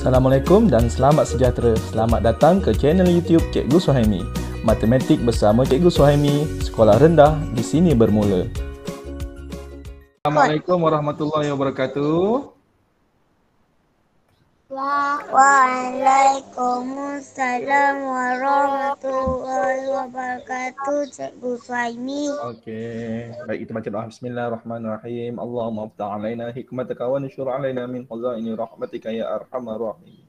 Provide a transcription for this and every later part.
Assalamualaikum dan selamat sejahtera. Selamat datang ke channel YouTube Cikgu Suhaimi. Matematik bersama Cikgu Suhaimi, sekolah rendah di sini bermula. Assalamualaikum warahmatullahi wabarakatuh. Waalaikumsalam warahmatullahi wabarakatuh Cikgu Suhaimi Okey Baik kita baca doa Bismillahirrahmanirrahim Allahumma abda alaina hikmataka wa nishur alaina min khazaini rahmatika ya arhamar rahim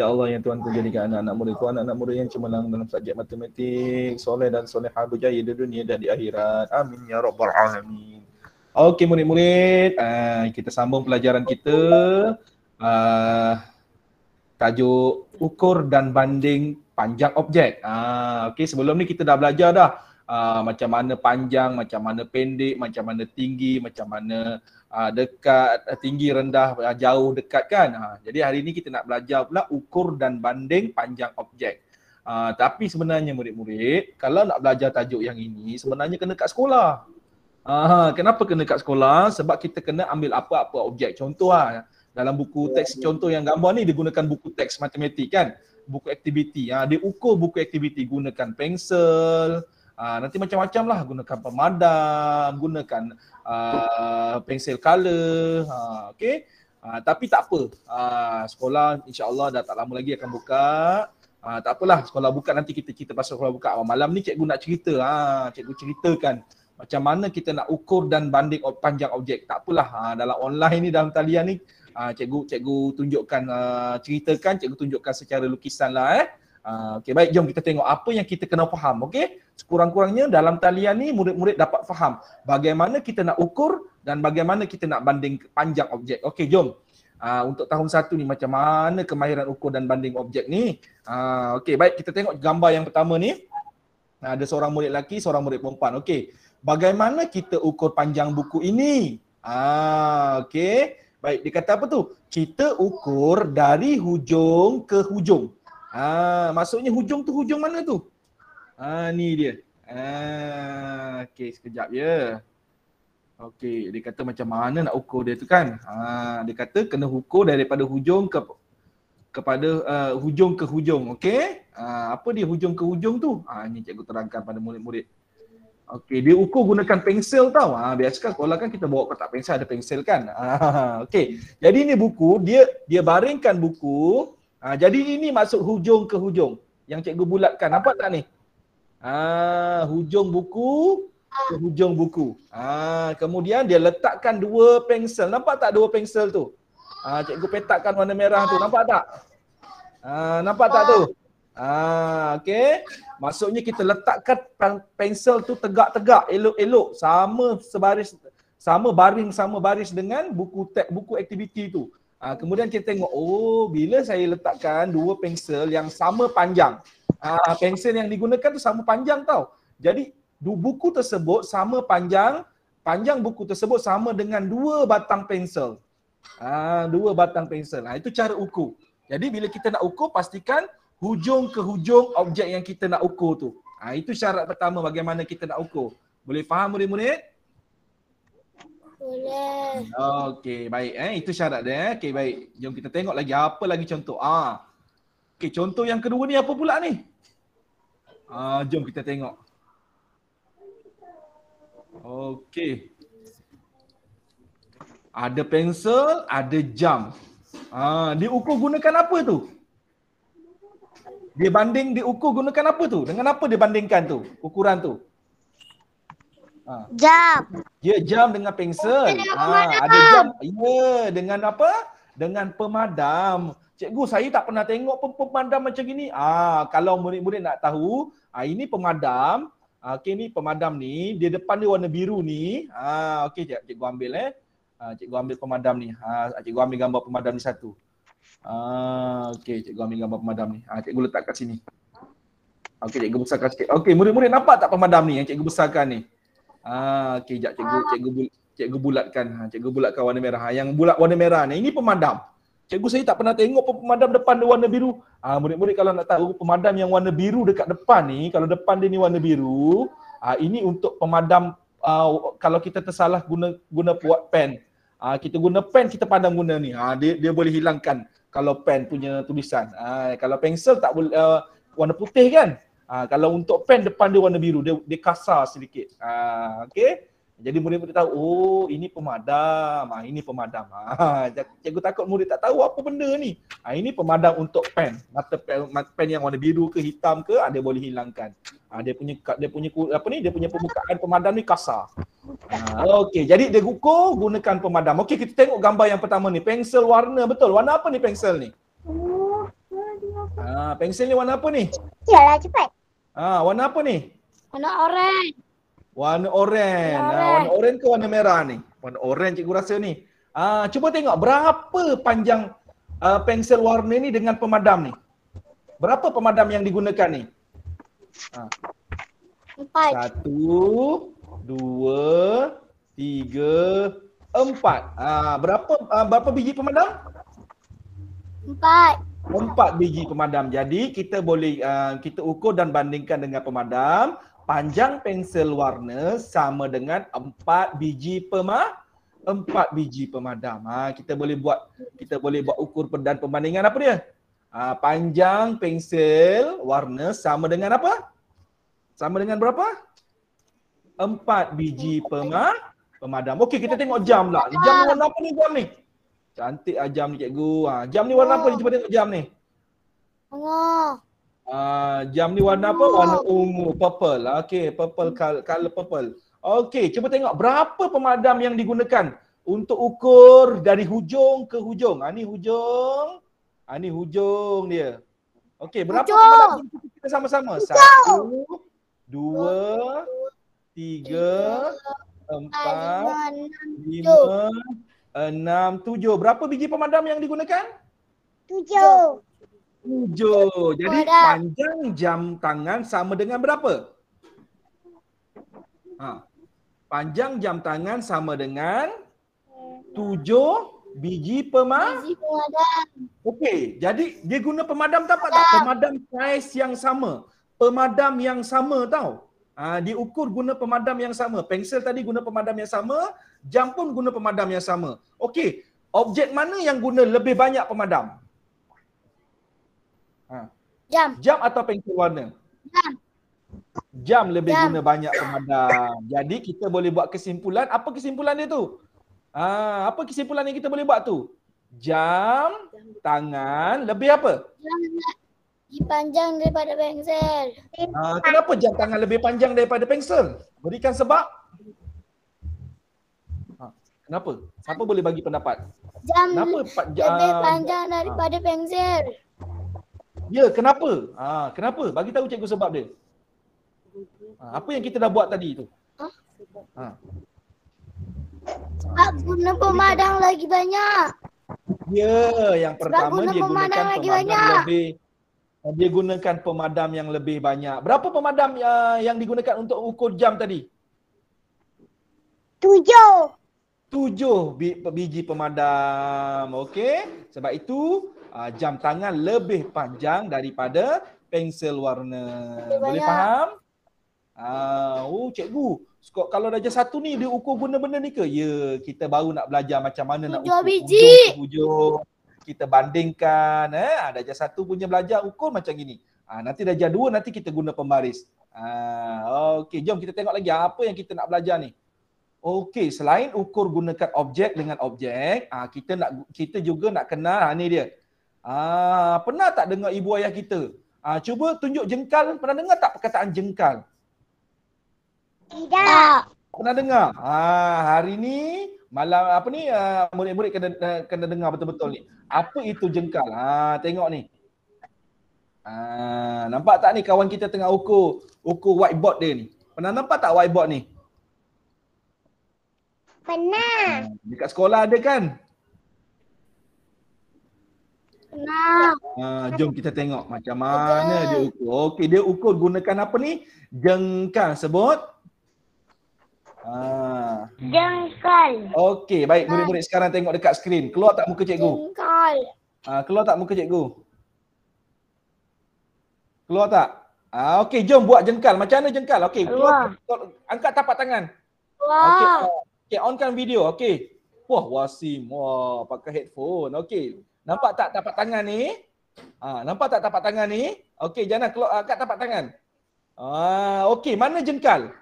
Ya Allah yang Tuhan jadikan anak-anak murid muridku Anak-anak murid yang cemerlang dalam subjek matematik Soleh dan soleh berjaya di dunia dan di akhirat Amin ya Rabbul Alamin Okey murid-murid uh, Kita sambung pelajaran kita uh, tajuk ukur dan banding panjang objek. Uh, ah, okay, sebelum ni kita dah belajar dah uh, macam mana panjang, macam mana pendek, macam mana tinggi, macam mana uh, dekat, tinggi, rendah, jauh, dekat kan. Uh, jadi hari ni kita nak belajar pula ukur dan banding panjang objek. Uh, tapi sebenarnya murid-murid, kalau nak belajar tajuk yang ini sebenarnya kena kat sekolah. Uh, kenapa kena kat sekolah? Sebab kita kena ambil apa-apa objek. Contoh lah. Uh, dalam buku ya, teks ya. contoh yang gambar ni dia gunakan buku teks matematik kan buku aktiviti ha, dia ukur buku aktiviti gunakan pensel ha, nanti macam-macam lah gunakan pemadam gunakan uh, pensel color ha, okay ha, tapi tak apa ha, sekolah insyaAllah dah tak lama lagi akan buka ha, tak apalah sekolah buka nanti kita kita pasal sekolah buka awal malam ni cikgu nak cerita ha, cikgu ceritakan macam mana kita nak ukur dan banding panjang objek tak apalah ha, dalam online ni dalam talian ni uh, cikgu cikgu tunjukkan uh, ceritakan cikgu tunjukkan secara lukisan lah eh. Uh, ah, okay, baik jom kita tengok apa yang kita kena faham okay? sekurang-kurangnya dalam talian ni murid-murid dapat faham bagaimana kita nak ukur dan bagaimana kita nak banding panjang objek okey jom uh, untuk tahun satu ni macam mana kemahiran ukur dan banding objek ni uh, okey baik kita tengok gambar yang pertama ni uh, ada seorang murid lelaki seorang murid perempuan okey bagaimana kita ukur panjang buku ini ah uh, okey Baik, dia kata apa tu? Kita ukur dari hujung ke hujung. Ha, maksudnya hujung tu hujung mana tu? Ha, ni dia. Ha, okay, sekejap ya. Okay, dia kata macam mana nak ukur dia tu kan? Ha, dia kata kena ukur daripada hujung ke kepada uh, hujung ke hujung. Okay? Ha, apa dia hujung ke hujung tu? Ha, ni cikgu terangkan pada murid-murid. Okey, dia ukur gunakan pensel tau. Ah, ha, biasakan sekolah kan kita bawa kotak pensel ada pensel kan. Ah, okey. Jadi ini buku, dia dia baringkan buku. ha, jadi ini masuk hujung ke hujung yang cikgu bulatkan. Nampak tak ni? Ah, ha, hujung buku ke hujung buku. Ah, ha, kemudian dia letakkan dua pensel. Nampak tak dua pensel tu? Ah, ha, cikgu petakkan warna merah tu. Nampak tak? Ah, ha, nampak tak tu? Ah, ha, okey. Maksudnya kita letakkan pensel tu tegak-tegak, elok-elok sama sebaris sama baring sama baris dengan buku teks buku aktiviti tu. Ha, kemudian kita tengok oh bila saya letakkan dua pensel yang sama panjang. Ha, pensel yang digunakan tu sama panjang tau. Jadi buku tersebut sama panjang, panjang buku tersebut sama dengan dua batang pensel. Ha, dua batang pensel. Ha, itu cara ukur. Jadi bila kita nak ukur pastikan hujung ke hujung objek yang kita nak ukur tu. Ha, itu syarat pertama bagaimana kita nak ukur. Boleh faham murid-murid? Boleh. Okey, baik. Eh. Itu syarat dia. Eh. Okey, baik. Jom kita tengok lagi. Apa lagi contoh? Ah, Okey, contoh yang kedua ni apa pula ni? Ah, jom kita tengok. Okey. Ada pensel, ada jam. Ah, ha, dia ukur gunakan apa tu? dia banding dia ukur gunakan apa tu? Dengan apa dia bandingkan tu? Ukuran tu? Ha. Jam. Dia ya, jam dengan pensel. Ha, ada jam. Ya, dengan apa? Dengan pemadam. Cikgu, saya tak pernah tengok pun pemadam macam gini. Ah, ha, kalau murid-murid nak tahu, ah ha, ini pemadam. Ha, okey ni pemadam ni, dia depan dia warna biru ni. Ah, ha, okey cik, cikgu ambil eh. ha, cikgu ambil pemadam ni. ha, cikgu ambil gambar pemadam ni satu. Ah, okey, cikgu ambil gambar pemadam ni. Ah, cikgu letak kat sini. Okey, cikgu besarkan sikit. Okey, murid-murid nampak tak pemadam ni yang cikgu besarkan ni? Ah, okey, jap cikgu, cikgu cikgu bulatkan. Ha, cikgu bulatkan warna merah. Ha, yang bulat warna merah ni, ini pemadam. Cikgu saya tak pernah tengok pun pemadam depan dia warna biru. Ah, ha, murid-murid kalau nak tahu pemadam yang warna biru dekat depan ni, kalau depan dia ni warna biru, ah ini untuk pemadam Ah, kalau kita tersalah guna guna buat pen Ah kita guna pen kita pandang guna ni. Ha dia dia boleh hilangkan kalau pen punya tulisan. Ah kalau pensel tak boleh uh, warna putih kan? Ah kalau untuk pen depan dia warna biru dia dia kasar sedikit. Ah uh, Jadi murid-murid tahu oh ini pemadam. Ah ini pemadam. Ah uh, cikgu takut murid tak tahu apa benda ni. Ah ini pemadam untuk pen. Mata pen, pen yang warna biru ke hitam ke ada ah, uh, boleh hilangkan. Ah dia punya dia punya apa ni dia punya permukaan pemadam ni kasar. Ha, okey, jadi dia gukur gunakan pemadam. Okey, kita tengok gambar yang pertama ni. Pensel warna betul. Warna apa ni pensel ni? Ah, pensel ni warna apa ni? Yalah cepat. Ah, warna apa ni? Warna oranye. Warna oranye. Ah, warna, ha, warna oranye ke warna merah ni? Warna oranye cikgu rasa ni. Ha, cuba tengok berapa panjang uh, pensel warna ni dengan pemadam ni. Berapa pemadam yang digunakan ni? Ha. Empat. Satu, dua, tiga, empat. Ah, berapa ah, berapa biji pemadam? Empat. Empat biji pemadam. Jadi kita boleh ah, kita ukur dan bandingkan dengan pemadam. Panjang pensel warna sama dengan empat biji pema empat biji pemadam. Ha, kita boleh buat kita boleh buat ukur dan perbandingan apa dia? Ha, panjang pensel warna sama dengan apa? Sama dengan berapa? empat biji pemah, pemadam. Okey, kita tengok jam lah. Jam ni warna apa ni jam ni? Cantik lah jam ni cikgu. Ha, jam ni warna apa ni? Cuba tengok jam ni. Ungu. Ha, jam ni warna apa? Warna ungu. Purple. Ha, okey, purple. Color, color purple. Okey, cuba tengok berapa pemadam yang digunakan untuk ukur dari hujung ke hujung. Ha, ni hujung. Ha, ni hujung dia. Okey, berapa hujung. pemadam kita sama-sama? Satu, dua, tiga, empat, lima, enam, tujuh. Berapa biji pemadam yang digunakan? Tujuh. Tujuh. Jadi panjang jam tangan sama dengan berapa? Ha. Panjang jam tangan sama dengan tujuh biji pemadam. Okey, jadi dia guna pemadam tak apa tak? Pemadam saiz yang sama. Pemadam yang sama tau uh, diukur guna pemadam yang sama. Pensel tadi guna pemadam yang sama, jam pun guna pemadam yang sama. Okey, objek mana yang guna lebih banyak pemadam? Ha. Jam. Jam atau pensel warna? Jam. Jam lebih jam. guna banyak pemadam. Jadi kita boleh buat kesimpulan, apa kesimpulan dia tu? Ha, apa kesimpulan yang kita boleh buat tu? Jam, jam. tangan, lebih apa? Jam lebih panjang daripada pensel. Uh, kenapa jam tangan lebih panjang daripada pensel? Berikan sebab. Uh, kenapa? Siapa boleh bagi pendapat? Jam kenapa lebih panjang daripada uh. pensel? Ya, kenapa? Ha, uh, kenapa? Bagi tahu cikgu sebab dia. Uh, apa yang kita dah buat tadi tu? Ha. Huh? Uh. Sebab guna pemadang lagi banyak. Ya, yang pertama dia gunakan pemadang lagi banyak. Lebih dia gunakan pemadam yang lebih banyak. Berapa pemadam uh, yang digunakan untuk ukur jam tadi? Tujuh. Tujuh biji pemadam. Okey. Sebab itu uh, jam tangan lebih panjang daripada pensel warna. Lebih Boleh banyak. faham? Ah, uh, oh cikgu, skop kalau darjah satu ni dia ukur guna benda ni ke? Ya, kita baru nak belajar macam mana tujuh nak ukur. Tujuh Biji. Tujuh biji kita bandingkan eh ah, darjah satu punya belajar ukur macam gini ha, nanti darjah dua nanti kita guna pembaris ha, okey jom kita tengok lagi apa yang kita nak belajar ni okey selain ukur gunakan objek dengan objek ha, kita nak kita juga nak kenal ha, ni dia ha, pernah tak dengar ibu ayah kita ha, cuba tunjuk jengkal pernah dengar tak perkataan jengkal tidak pernah dengar. Ha hari ni malam apa ni uh, murid-murid kena uh, kena dengar betul-betul ni. Apa itu jengkal? Ha tengok ni. Ha nampak tak ni kawan kita tengah ukur ukur whiteboard dia ni. Pernah nampak tak whiteboard ni? Pernah. Ha, dekat sekolah ada kan? Nah. Ha, jom kita tengok macam mana dia ukur. Okey, dia ukur gunakan apa ni? Jengkal sebut. Ah. Jengkal. Okey, baik ah. murid-murid sekarang tengok dekat skrin. Keluar tak muka cikgu? Jengkal. Ha, ah, keluar tak muka cikgu? Keluar tak? Ah, okey, jom buat jengkal. Macam mana jengkal? Okey, keluar. keluar. Angkat tapak tangan. Keluar. Okey, okay, onkan video. Okey. Wah, Wasim. Wah, pakai headphone. Okey. Nampak tak tapak tangan ni? Ha, nampak tak tapak tangan ni? Okey, jangan keluar angkat tapak tangan. Ah, okey, mana jengkal?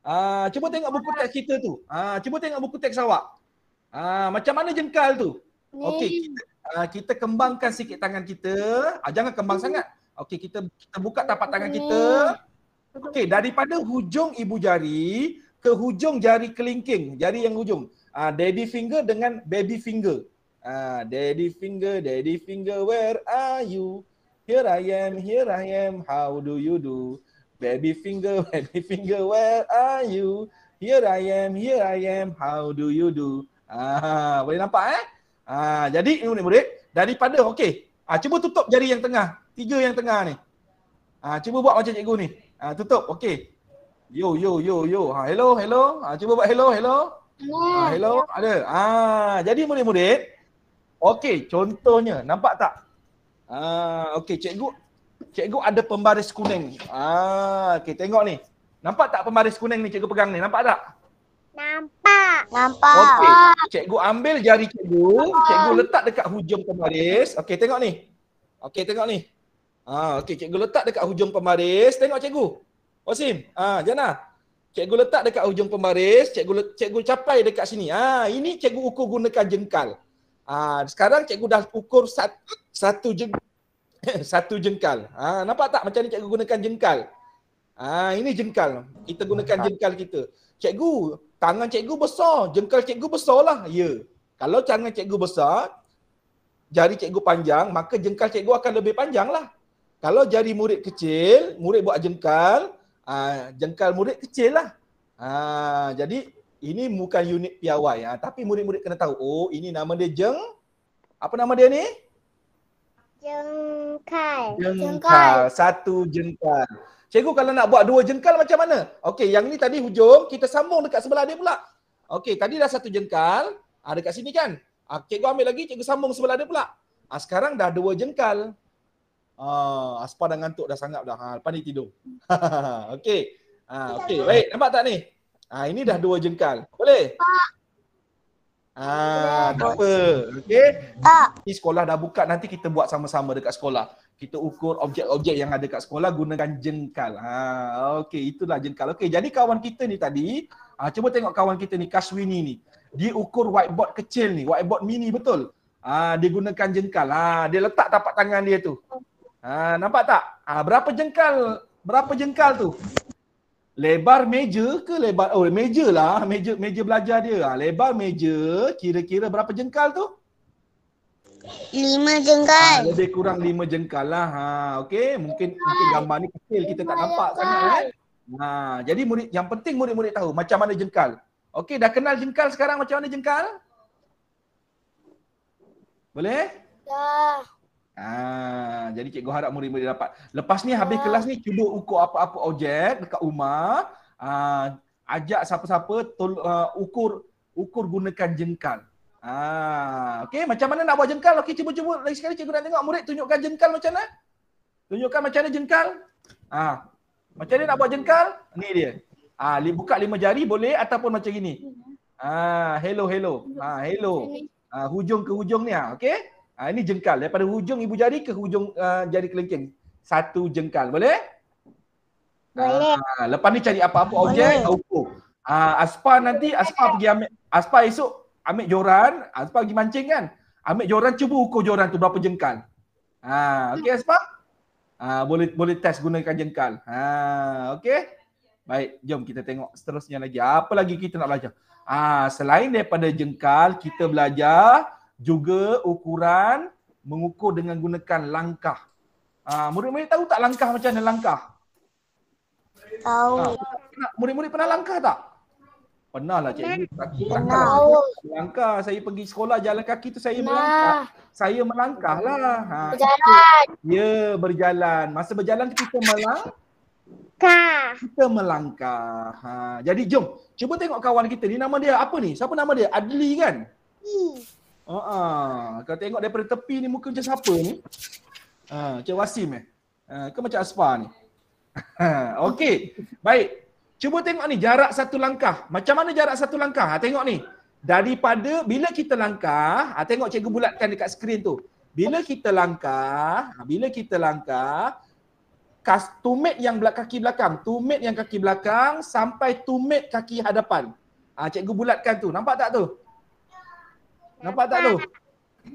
Ah, cuba tengok buku teks kita tu. Ah, cuba tengok buku teks awak. Ah, macam mana jengkal tu? Okey. Kita, ah, kita kembangkan sikit tangan kita. Ah, jangan kembang Ni. sangat. Okey, kita kita buka tapak tangan Ni. kita. Okey, daripada hujung ibu jari ke hujung jari kelingking, jari yang hujung. Ah, daddy finger dengan baby finger. Ah, daddy finger, daddy finger, where are you? Here I am, here I am. How do you do? Baby finger, baby finger, where are you? Here I am, here I am, how do you do? Ah, boleh nampak eh? Ah, jadi ini murid-murid, daripada okey. Ah, cuba tutup jari yang tengah. Tiga yang tengah ni. Ah, cuba buat macam cikgu ni. Ah, tutup. Okey. Yo yo yo yo. Ha, hello, hello. Ah, cuba buat hello, hello. Ah, hello. Ada. Ah, jadi murid-murid, okey, contohnya nampak tak? Ah, okey, cikgu cikgu ada pembaris kuning Ah, okey tengok ni. Nampak tak pembaris kuning ni cikgu pegang ni? Nampak tak? Nampak. Nampak. Okey, cikgu ambil jari cikgu, cikgu letak dekat hujung pembaris. Okey, tengok ni. Okey, tengok ni. Ah, okey cikgu letak dekat hujung pembaris. Tengok cikgu. Osim. ah Jana. Cikgu letak dekat hujung pembaris, cikgu le- cikgu capai dekat sini. Ah, ini cikgu ukur gunakan jengkal. Ah, sekarang cikgu dah ukur satu, satu jengkal satu jengkal. Ha, nampak tak macam ni cikgu gunakan jengkal? Ha, ini jengkal. Kita gunakan jengkal kita. Cikgu, tangan cikgu besar. Jengkal cikgu besar lah. Ya. Kalau tangan cikgu besar, jari cikgu panjang, maka jengkal cikgu akan lebih panjang lah. Kalau jari murid kecil, murid buat jengkal, ha, jengkal murid kecil lah. Ha, jadi, ini bukan unit piawai. Ha, tapi murid-murid kena tahu, oh ini nama dia jeng. Apa nama dia ni? Jengkal. Jengkal. Satu jengkal. Cikgu kalau nak buat dua jengkal macam mana? Okey, yang ni tadi hujung, kita sambung dekat sebelah dia pula. Okey, tadi dah satu jengkal. Ha, dekat sini kan? Ha, cikgu ambil lagi, cikgu sambung sebelah dia pula. Ha, sekarang dah dua jengkal. Ha, Aspa dah ngantuk dah sangat dah. Ha, pandai tidur. okey. okey, baik. Nampak tak ni? Ha, ini dah dua jengkal. Boleh? Pak. Ah, tak apa. Okey. Ah. Ni sekolah dah buka nanti kita buat sama-sama dekat sekolah. Kita ukur objek-objek yang ada dekat sekolah gunakan jengkal. Ha, okey, itulah jengkal. Okey, jadi kawan kita ni tadi, ah cuba tengok kawan kita ni Kaswini ni. Dia ukur whiteboard kecil ni, whiteboard mini betul. Ah, dia gunakan jengkal. Ah, dia letak tapak tangan dia tu. Ah, nampak tak? Ah, berapa jengkal? Berapa jengkal tu? lebar meja ke lebar oh meja lah meja meja belajar dia ha, lebar meja kira-kira berapa jengkal tu lima jengkal ha, lebih kurang lima jengkal lah ha okey mungkin mungkin gambar ni kecil kita tak nampak jengkal. sangat eh. kan ha jadi murid yang penting murid-murid tahu macam mana jengkal okey dah kenal jengkal sekarang macam mana jengkal boleh Ah, jadi cikgu harap murid-murid dapat. Lepas ni habis oh. kelas ni cuba ukur apa-apa objek dekat rumah. Uh, ajak siapa-siapa tol, uh, ukur ukur gunakan jengkal. Ah, okey macam mana nak buat jengkal? Okey cuba-cuba lagi sekali cikgu nak tengok murid tunjukkan jengkal macam mana? Tunjukkan macam mana jengkal? Ah. Macam mana nak buat jengkal? Ni dia. Ah, buka lima jari boleh ataupun macam gini. Ya. Ah, hello hello. Ah, hello. Ah, hujung ke hujung ni ah, okey? Ha, ini jengkal. Daripada hujung ibu jari ke hujung uh, jari kelingking. Satu jengkal. Boleh? Boleh. Ha, lepas ni cari apa-apa objek. Boleh. Ha, Aspa nanti, Aspa pergi ambil. Aspa esok ambil joran. Aspa pergi mancing kan? Ambil joran, cuba ukur joran tu berapa jengkal. Ha, okey Aspa? Ha, boleh boleh test gunakan jengkal. Ha, okey? Baik, jom kita tengok seterusnya lagi. Apa lagi kita nak belajar? Ah, ha, selain daripada jengkal, kita belajar juga ukuran mengukur dengan gunakan langkah. Ah, murid-murid tahu tak langkah macam mana langkah? Tahu. Ah, murid-murid pernah langkah tak? Pernah lah cikgu. Kaki langkah. Langkah. Saya pergi sekolah jalan kaki tu saya Pernah. melangkah. Saya melangkah lah. Ha, berjalan. Itu. Ya, berjalan. Masa berjalan tu kita melangkah. Kita melangkah. Ha, jadi jom. Cuba tengok kawan kita ni. Nama dia apa ni? Siapa nama dia? Adli kan? Ah, kau tengok daripada tepi ni muka macam siapa ni? Ha, uh, macam Wasim eh. Ha, uh, ke macam aspa ni. Okey. Baik. Cuba tengok ni jarak satu langkah. Macam mana jarak satu langkah? Ha, tengok ni. Daripada bila kita langkah, ha, tengok cikgu bulatkan dekat skrin tu. Bila kita langkah, ha, bila kita langkah, kas, tumit yang belak kaki belakang, tumit yang kaki belakang sampai tumit kaki hadapan. Ha, cikgu bulatkan tu. Nampak tak tu? Nampak tak tu?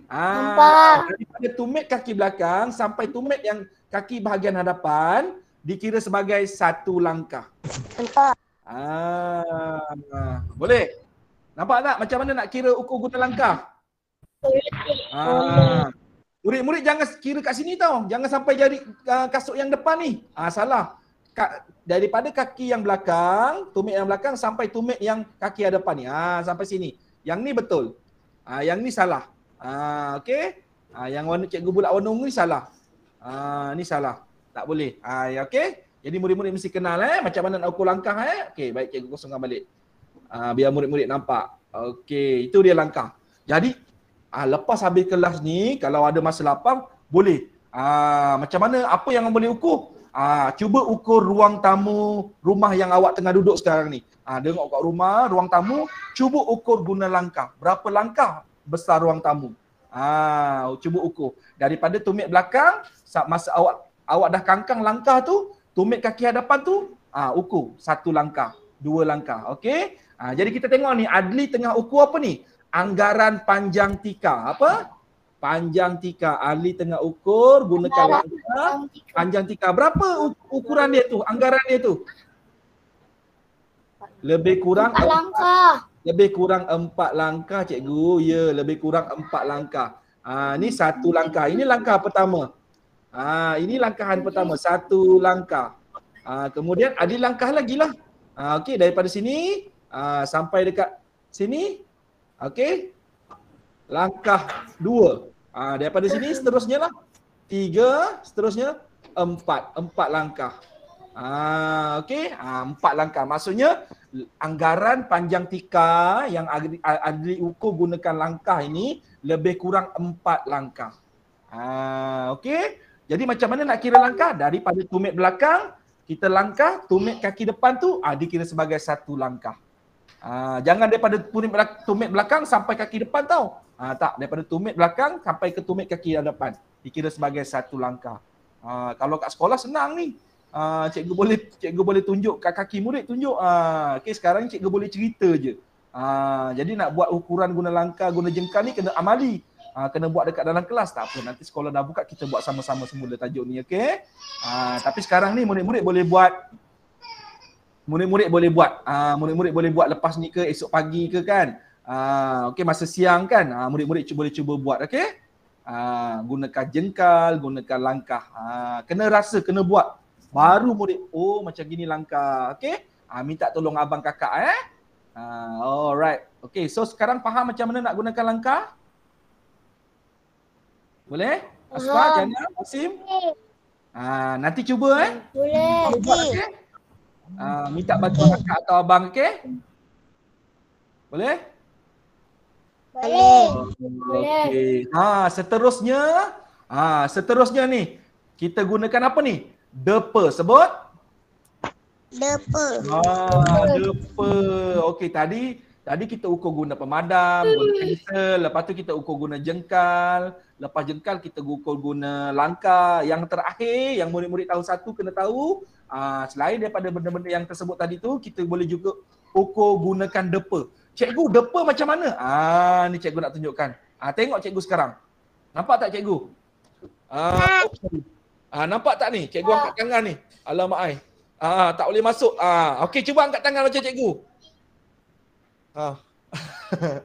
Ah, Daripada tumit kaki belakang sampai tumit yang kaki bahagian hadapan dikira sebagai satu langkah. Nampak. Ah, boleh? Nampak tak macam mana nak kira ukur guna langkah? Ah. Murid-murid jangan kira kat sini tau. Jangan sampai jadi uh, kasut yang depan ni. Ah salah. Ka- daripada kaki yang belakang, tumit yang belakang sampai tumit yang kaki hadapan ni. Ah sampai sini. Yang ni betul. Ah yang ni salah. Ah okey. Ah yang warna cikgu bulat warna ungu ni salah. Ah ni salah. Tak boleh. Ah ya okey. Jadi murid-murid mesti kenal eh macam mana nak ukur langkah eh. Okey, baik cikgu kosongkan balik. Ah biar murid-murid nampak. Okey, itu dia langkah. Jadi ah lepas habis kelas ni kalau ada masa lapang boleh. Ah macam mana apa yang boleh ukur? Ah, cuba ukur ruang tamu rumah yang awak tengah duduk sekarang ni. Ah, tengok kat rumah, ruang tamu, cuba ukur guna langkah. Berapa langkah besar ruang tamu? Ah, cuba ukur. Daripada tumit belakang, masa awak awak dah kangkang langkah tu, tumit kaki hadapan tu, ah, ukur satu langkah, dua langkah. Okey? Ah, jadi kita tengok ni, Adli tengah ukur apa ni? Anggaran panjang tika. Apa? panjang tika Ali tengah ukur gunakan Anggaran. wanita panjang tika. berapa ukuran dia tu anggaran dia tu lebih kurang empat langkah lebih kurang empat langkah cikgu ya yeah, lebih kurang empat langkah ha ni satu langkah ini langkah pertama ha ini langkahan pertama satu langkah ha kemudian ada langkah lagi lah ha okey daripada sini ha sampai dekat sini okey langkah dua Ah daripada sini seterusnya lah. Tiga, seterusnya empat. Empat langkah. Ah okey, ha, empat langkah. Maksudnya anggaran panjang tika yang Adli, Adli Uko gunakan langkah ini lebih kurang empat langkah. Ah okey. Jadi macam mana nak kira langkah? Daripada tumit belakang, kita langkah, tumit kaki depan tu ha, dikira sebagai satu langkah. Ha, jangan daripada tumit belakang sampai kaki depan tau. Ha, tak, daripada tumit belakang sampai ke tumit kaki yang depan. Dikira sebagai satu langkah. Ha, kalau kat sekolah senang ni. Ha, cikgu boleh cikgu boleh tunjuk kat kaki murid tunjuk. Ha, okay, sekarang cikgu boleh cerita je. Ha, jadi nak buat ukuran guna langkah, guna jengkal ni kena amali. Ha, kena buat dekat dalam kelas. Tak apa, nanti sekolah dah buka kita buat sama-sama semula tajuk ni. Okay? Ha, tapi sekarang ni murid-murid boleh buat murid-murid boleh buat. Ha, murid-murid boleh buat lepas ni ke esok pagi ke kan. Ah, okay, masa siang kan ah, murid-murid cuba, boleh cuba buat okey uh, gunakan jengkal gunakan langkah uh, kena rasa kena buat baru murid oh macam gini langkah okey uh, minta tolong abang kakak eh uh, alright okey so sekarang faham macam mana nak gunakan langkah boleh Aspa, oh. Jana, Asim. Ah, nanti cuba eh. Boleh. Buat, okay? ah, minta bantuan kakak atau abang okey? Boleh? Boleh. Okey. Ha, seterusnya, ha, seterusnya ni kita gunakan apa ni? Depa sebut. Depa. Ha, depa. Okey, tadi tadi kita ukur guna pemadam, guna pensel, lepas tu kita ukur guna jengkal, lepas jengkal kita ukur guna langkah. Yang terakhir yang murid-murid tahun satu kena tahu, ha, selain daripada benda-benda yang tersebut tadi tu, kita boleh juga ukur gunakan depa. Cikgu depa macam mana? Ah ni cikgu nak tunjukkan. Ah tengok cikgu sekarang. Nampak tak cikgu? Ah, oh, ah nampak tak ni? Cikgu angkat tangan ni. Alamak ai. Ah tak boleh masuk. Ah okey cuba angkat tangan macam cikgu. Ah.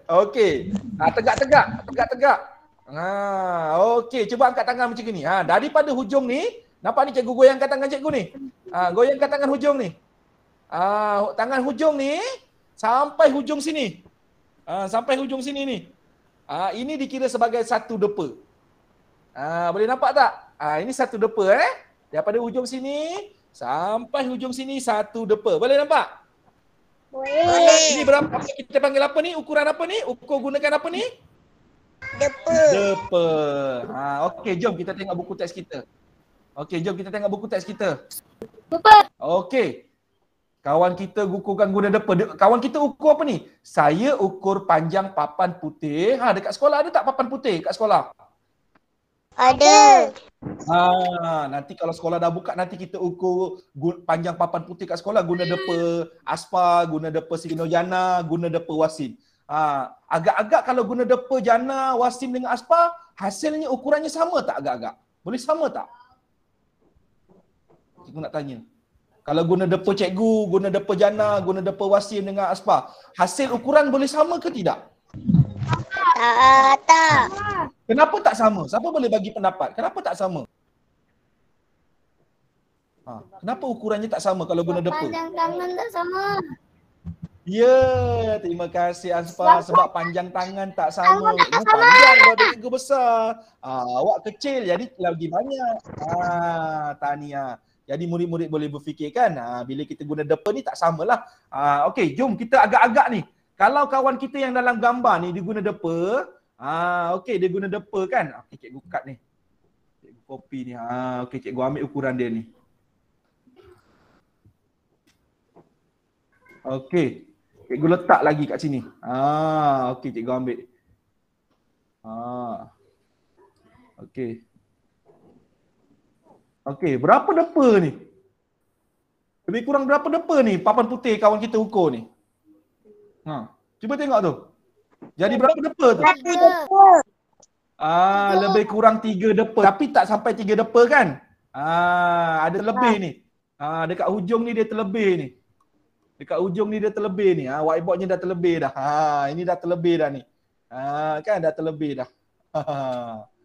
okey. Ah tegak-tegak, tegak-tegak. Ah okey cuba angkat tangan macam gini. Ah daripada hujung ni Nampak ni cikgu goyangkan tangan cikgu ni? Ah goyangkan tangan hujung ni. Ah tangan hujung ni sampai hujung sini. Ha, sampai hujung sini ni. Ha, ini dikira sebagai satu depa. Ha, boleh nampak tak? Ha, ini satu depa eh. Daripada hujung sini sampai hujung sini satu depa. Boleh nampak? Boleh. Ini berapa kita panggil apa ni? Ukuran apa ni? Ukur gunakan apa ni? Depa. Depa. Ha, okey jom kita tengok buku teks kita. Okey jom kita tengok buku teks kita. Depa. Okey. Kawan kita ukurkan guna depa. Kawan kita ukur apa ni? Saya ukur panjang papan putih. Ha dekat sekolah ada tak papan putih kat sekolah? Ada. Ha nanti kalau sekolah dah buka nanti kita ukur panjang papan putih kat sekolah guna depa Aspa, guna depa Sino Jana, guna depa Wasim. Ha, agak-agak kalau guna depa Jana, Wasim dengan Aspa, hasilnya ukurannya sama tak agak-agak? Boleh sama tak? Cikgu nak tanya. Kalau guna depa cikgu, guna depa jana, hmm. guna depa wasil dengan aspa, hasil ukuran boleh sama ke tidak? Tak. Tak. Kenapa tak sama? Siapa boleh bagi pendapat? Kenapa tak sama? Ha, kenapa ukurannya tak sama kalau guna depa? Panjang tangan tak sama. Ya, yeah, terima kasih Aspa sebab panjang tangan tak sama. Tak sama. Panjang kau tinggi besar. Ha, awak kecil jadi lagi banyak. Ah, tahniah. Jadi murid-murid boleh berfikirkan ha, bila kita guna depa ni tak samalah. Ha, Okey, jom kita agak-agak ni. Kalau kawan kita yang dalam gambar ni dia guna depa, ha, ah, okay, dia guna depa kan. Okey, cikgu kad ni. Cikgu kopi ni. Ha, Okey, cikgu ambil ukuran dia ni. Okey. Cikgu letak lagi kat sini. Ha, okay, cikgu ambil. Ha. Okey. Okey, berapa depa ni? Lebih kurang berapa depa ni papan putih kawan kita ukur ni? Ha, cuba tengok tu. Jadi berapa depa tu? Berapa depa? Ah, lebih kurang 3 depa. Tapi tak sampai 3 depa kan? Ah, ada lebih ni. Ah, dekat hujung ni dia terlebih ni. Dekat hujung ni dia terlebih ni. Ah, whiteboardnya dah terlebih dah. Ha, ah, ini dah terlebih dah ni. Ah, kan dah terlebih dah. Ha.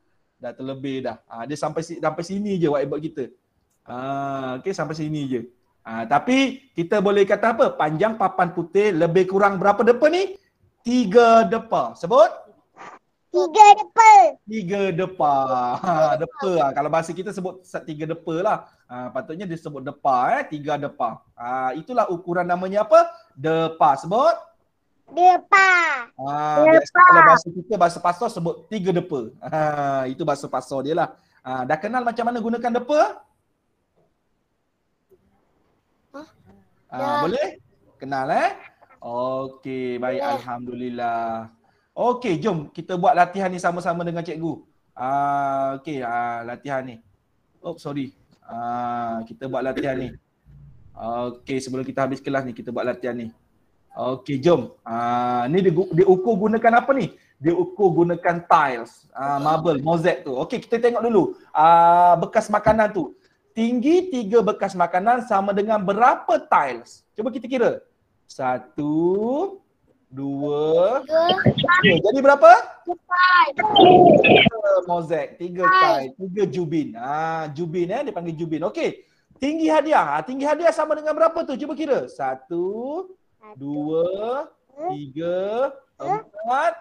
dah terlebih dah. Ha, dia sampai sampai sini je white kita. Ha, okay, sampai sini je. Ha, tapi kita boleh kata apa? Panjang papan putih lebih kurang berapa depa ni? Tiga depa. Sebut. Tiga depa. Tiga depa. Ha, depa. Ha, kalau bahasa kita sebut tiga depa lah. Ha, patutnya dia sebut depa eh. Tiga depa. Ha, itulah ukuran namanya apa? Depa. Sebut. Depa. Ah, depa. Kalau bahasa kita bahasa pasar sebut tiga depa. Ha, itu bahasa pasar dia lah. Ha, dah kenal macam mana gunakan depa? Ha? ya. boleh? Kenal eh? Okey, baik ya. alhamdulillah. Okey, jom kita buat latihan ni sama-sama dengan cikgu. Ah, ha, okey, ah, latihan ni. Oh, sorry. Ah, kita buat latihan ni. Okey, sebelum kita habis kelas ni kita buat latihan ni. Okey, jom. Uh, ni dia, dia ukur gunakan apa ni? Dia ukur gunakan tiles, uh, marble, mozaik tu. Okey, kita tengok dulu uh, bekas makanan tu. Tinggi tiga bekas makanan sama dengan berapa tiles? Cuba kita kira. Satu, dua, tiga. Okay, jadi berapa? Tiga mozaik, tiga tiles, tiga jubin. Ah, uh, jubin eh, dia panggil jubin. Okey, tinggi hadiah. Tinggi hadiah sama dengan berapa tu? Cuba kira. Satu, dua, dua, tiga, empat,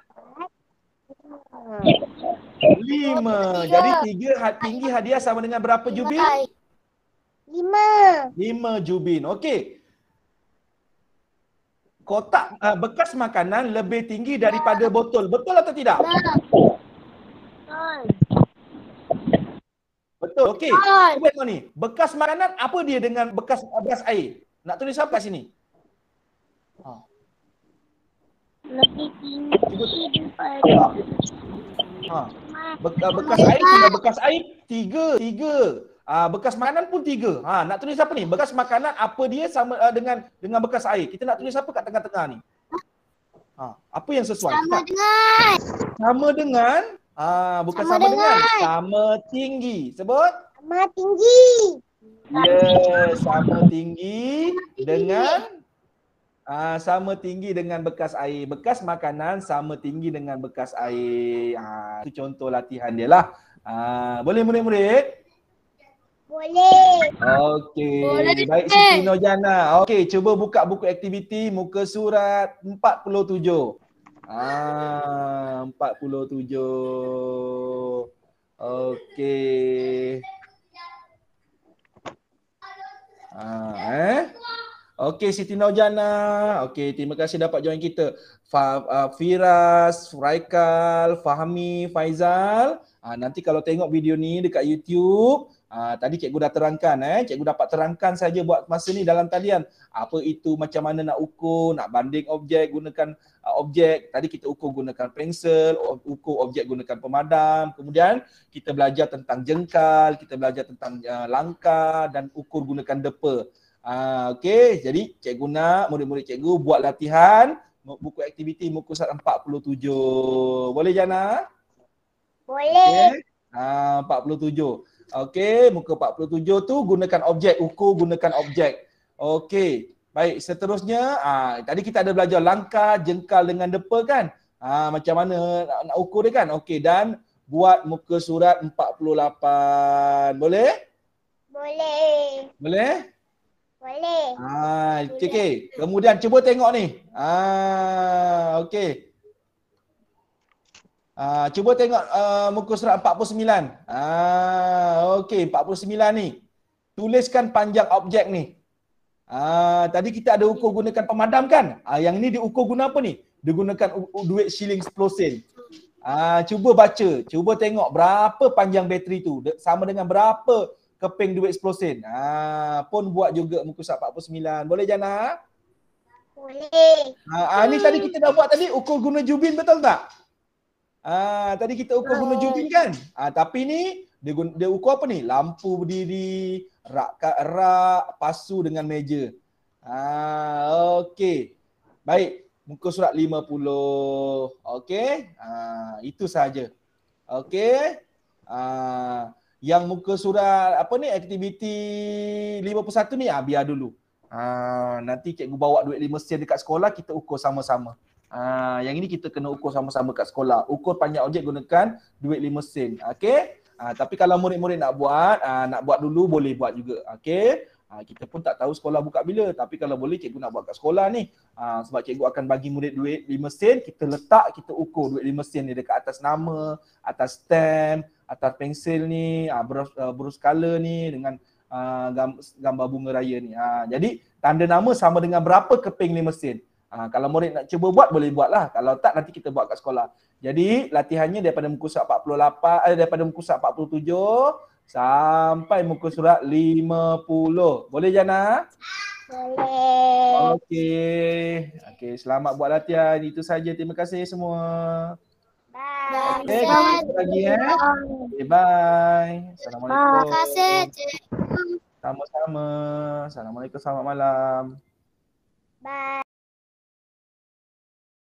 lima. Jadi tiga had tinggi hadiah sama dengan berapa jubin? Lima. Lima jubin. Okey. Kotak uh, bekas makanan lebih tinggi daripada botol. Betul atau tidak? Betul. Okey. Cuba tengok ni. Bekas makanan apa dia dengan bekas bekas air? Nak tulis apa sini? Ha. Lebih tinggi daripada. Ha. Ha. Bekas, air tiga. Bekas air tiga. Tiga. Ha, bekas makanan pun tiga. Ha, nak tulis apa ni? Bekas makanan apa dia sama uh, dengan dengan bekas air. Kita nak tulis apa kat tengah-tengah ni? Ha, apa yang sesuai? Sama kita? dengan. Sama dengan. Ha, bukan sama, sama dengan. dengan. Sama tinggi. Sebut. Sama tinggi. Ya, yeah, sama, sama tinggi dengan Uh, sama tinggi dengan bekas air. Bekas makanan sama tinggi dengan bekas air. Ah, itu contoh latihan dia lah. Uh, boleh murid-murid? Boleh. Okey. Baik Siti Nojana. Okey, cuba buka buku aktiviti muka surat 47. Ah, uh, 47. Okey. Ah, eh? Okey Siti Nojana. Okey terima kasih dapat join kita. Fa, uh, Firas, Raikal, Fahmi, Faizal. Uh, nanti kalau tengok video ni dekat YouTube, uh, tadi cikgu dah terangkan eh. Cikgu dapat terangkan saja buat masa ni dalam talian. Apa itu macam mana nak ukur, nak banding objek gunakan uh, objek. Tadi kita ukur gunakan pensel, ukur objek gunakan pemadam. Kemudian kita belajar tentang jengkal, kita belajar tentang uh, langkah dan ukur gunakan depa. Ah, Okey, jadi cikgu nak murid-murid cikgu buat latihan buku aktiviti muka surat 47. Boleh Jana? Boleh. Okay. Ah, 47. Okey, muka 47 tu gunakan objek, ukur gunakan objek. Okey, baik seterusnya ah, tadi kita ada belajar langkah, jengkal dengan depa kan? Ah, macam mana nak, nak ukur dia kan? Okey, dan buat muka surat 48. Boleh? Boleh. Boleh? Boleh. Ah, okay, okay. Kemudian cuba tengok ni. Ah, okey. Ah, cuba tengok uh, muka surat 49. Ah, okey 49 ni. Tuliskan panjang objek ni. Ah, tadi kita ada ukur gunakan pemadam kan? Ah, yang ni diukur guna apa ni? Digunakan duit shilling 10 sen. Ah, cuba baca, cuba tengok berapa panjang bateri tu sama dengan berapa keping duit 10 sen. Ha, pun buat juga muka surat 49. Boleh Jana? Boleh. Ha, ha, ni tadi kita dah buat tadi ukur guna jubin betul tak? Ha, tadi kita ukur guna jubin kan? Ha, tapi ni dia, guna, dia ukur apa ni? Lampu berdiri, rak, rak, pasu dengan meja. Ha, okey. Baik. Muka surat 50. Okey. Ha, itu saja. Okey. Ha, yang muka surat apa ni aktiviti 51 ni ah biar dulu. Ah nanti cikgu bawa duit 5 sen dekat sekolah kita ukur sama-sama. Ah yang ini kita kena ukur sama-sama kat sekolah. Ukur panjang objek gunakan duit 5 sen. Okey? Ah tapi kalau murid-murid nak buat, ah nak buat dulu boleh buat juga. Okey? Ah, kita pun tak tahu sekolah buka bila tapi kalau boleh cikgu nak buat kat sekolah ni ha, sebab cikgu akan bagi murid duit 5 sen kita letak kita ukur duit 5 sen ni dekat atas nama atas stamp atas pensel ni ha, brush brush color ni dengan ha, gambar bunga raya ni ha, jadi tanda nama sama dengan berapa keping 5 sen ha, kalau murid nak cuba buat boleh buatlah kalau tak nanti kita buat kat sekolah jadi latihannya daripada muka surat 48 eh, daripada muka surat 47 sampai muka surat 50. Boleh Jana? Boleh. Okey. Okey, selamat buat latihan. Itu saja. Terima kasih semua. Bye. Okay, bye. Jumpa lagi eh. Okay, bye. Assalamualaikum. Terima kasih. Sama-sama. Assalamualaikum. Selamat malam. Bye.